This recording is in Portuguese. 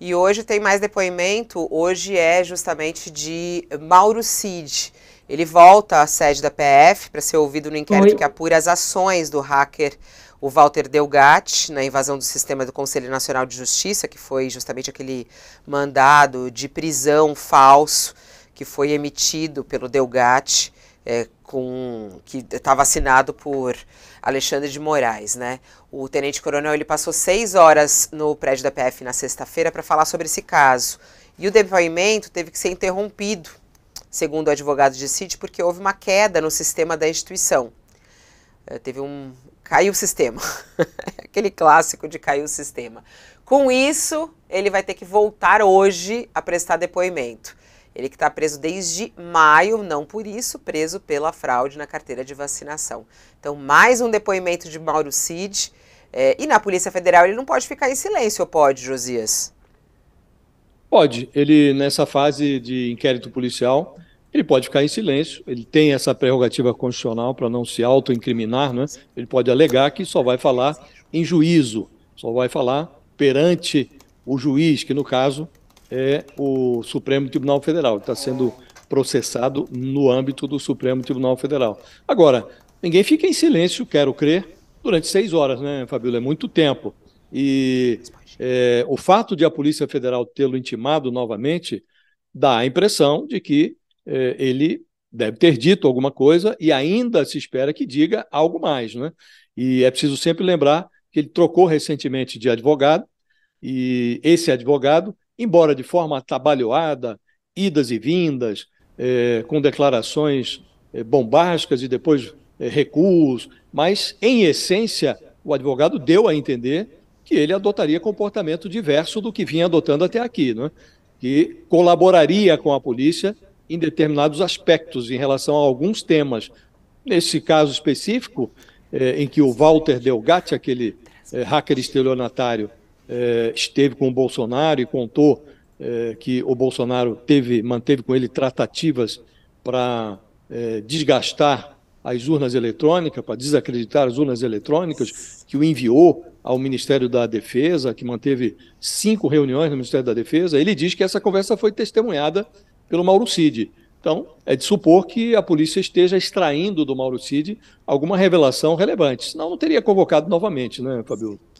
E hoje tem mais depoimento, hoje é justamente de Mauro Cid. Ele volta à sede da PF para ser ouvido no inquérito Oi. que apura as ações do hacker, o Walter Delgatti, na invasão do sistema do Conselho Nacional de Justiça, que foi justamente aquele mandado de prisão falso que foi emitido pelo Delgatti é, com que está vacinado por Alexandre de Moraes, né? O tenente coronel ele passou seis horas no prédio da PF na sexta-feira para falar sobre esse caso e o depoimento teve que ser interrompido, segundo o advogado de City, porque houve uma queda no sistema da instituição. É, teve um caiu o sistema, aquele clássico de caiu o sistema. Com isso, ele vai ter que voltar hoje a prestar depoimento. Ele que está preso desde maio, não por isso, preso pela fraude na carteira de vacinação. Então, mais um depoimento de Mauro Cid. É, e na Polícia Federal ele não pode ficar em silêncio, pode, Josias? Pode. Ele, nessa fase de inquérito policial, ele pode ficar em silêncio, ele tem essa prerrogativa constitucional para não se autoincriminar, né? ele pode alegar que só vai falar em juízo, só vai falar perante o juiz, que no caso é o Supremo Tribunal Federal. Está sendo processado no âmbito do Supremo Tribunal Federal. Agora, ninguém fica em silêncio, quero crer, durante seis horas, né, Fabíola? É muito tempo. E é, o fato de a Polícia Federal tê-lo intimado novamente dá a impressão de que é, ele deve ter dito alguma coisa e ainda se espera que diga algo mais, né? E é preciso sempre lembrar que ele trocou recentemente de advogado e esse advogado embora de forma atabalhoada, idas e vindas, é, com declarações é, bombásticas e depois é, recuos, mas, em essência, o advogado deu a entender que ele adotaria comportamento diverso do que vinha adotando até aqui, né? que colaboraria com a polícia em determinados aspectos em relação a alguns temas. Nesse caso específico, é, em que o Walter Delgatti, aquele hacker estelionatário, é, esteve com o Bolsonaro e contou é, que o Bolsonaro teve, manteve com ele tratativas para é, desgastar as urnas eletrônicas, para desacreditar as urnas eletrônicas, que o enviou ao Ministério da Defesa, que manteve cinco reuniões no Ministério da Defesa, ele diz que essa conversa foi testemunhada pelo Mauro Cid. Então, é de supor que a polícia esteja extraindo do Mauro Cid alguma revelação relevante, senão não teria convocado novamente, né, Fabio?